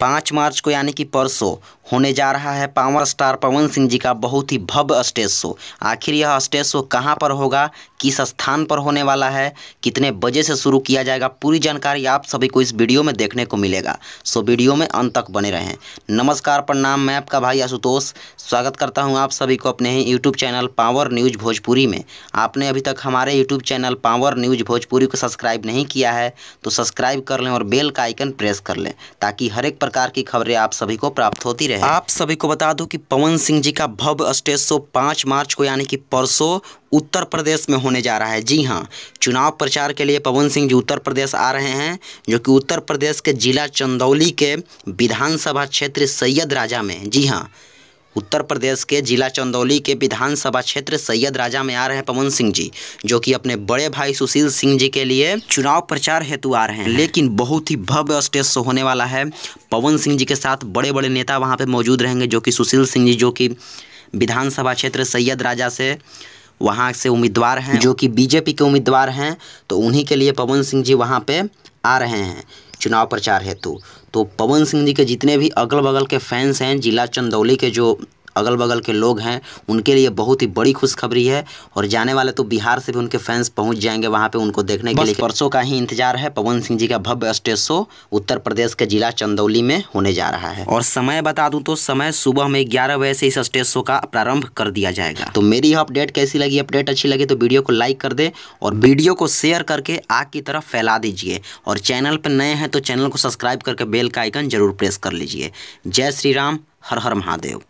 पाँच मार्च को यानी कि परसों होने जा रहा है पावर स्टार पवन सिंह जी का बहुत ही भव्य स्टेज शो आखिर यह स्टेज शो कहाँ पर होगा किस स्थान पर होने वाला है कितने बजे से शुरू किया जाएगा पूरी जानकारी आप सभी को इस वीडियो में देखने को मिलेगा सो वीडियो में अंत तक बने रहें नमस्कार प्रणाम मैं आपका भाई आशुतोष स्वागत करता हूँ आप सभी को अपने ही YouTube channel power news Bhojpuri में आपने अभी तक हमारे YouTube channel power news Bhojpuri को सब्सक्राइब नहीं किया है तो सब्सक्राइब कर लें और बेल का आइकन प्रेस कर लें ताकि हर एक प्रकार की खबरें आप सभी को प्राप्त होती रहे आप सभी को बता दूं कि पवन सिंह जी का भव्य स्टेज शो पाँच मार्च को यानी कि परसों उत्तर प्रदेश में होने जा रहा है जी हाँ चुनाव प्रचार के लिए पवन सिंह जी उत्तर प्रदेश आ रहे हैं जो कि उत्तर प्रदेश के जिला चंदौली के विधानसभा क्षेत्र सैयद राजा में जी हाँ उत्तर प्रदेश के जिला चंदौली के विधानसभा क्षेत्र सैयद राजा में आ रहे हैं पवन सिंह जी जो कि अपने बड़े भाई सुशील सिंह जी के लिए चुनाव प्रचार हेतु आ रहे हैं लेकिन बहुत ही भव्य स्टेज शो होने वाला है पवन सिंह जी के साथ बड़े बड़े नेता वहाँ पर मौजूद रहेंगे जो कि सुशील सिंह जी जो कि विधानसभा क्षेत्र सैयद राजा से वहाँ से उम्मीदवार हैं जो कि बीजेपी के उम्मीदवार हैं तो उन्हीं के लिए पवन सिंह जी वहाँ पे आ रहे हैं चुनाव प्रचार हेतु तो पवन सिंह जी के जितने भी अगल बगल के फैंस हैं जिला चंदौली के जो अगल बगल के लोग हैं उनके लिए बहुत ही बड़ी खुशखबरी है और जाने वाले तो बिहार से भी उनके फैंस पहुंच जाएंगे वहां पे उनको देखने के लिए परसों का ही इंतजार है पवन सिंह जी का भव्य स्टेज शो उत्तर प्रदेश के जिला चंदौली में होने जा रहा है और समय बता दूं तो समय सुबह में ग्यारह बजे से इस स्टेज शो का प्रारंभ कर दिया जाएगा तो मेरी यह अपडेट कैसी लगी अपडेट अच्छी लगी तो वीडियो को लाइक कर दे और वीडियो को शेयर करके आग की तरफ फैला दीजिए और चैनल पर नए हैं तो चैनल को सब्सक्राइब करके बेल का आइकन जरूर प्रेस कर लीजिए जय श्री राम हर हर महादेव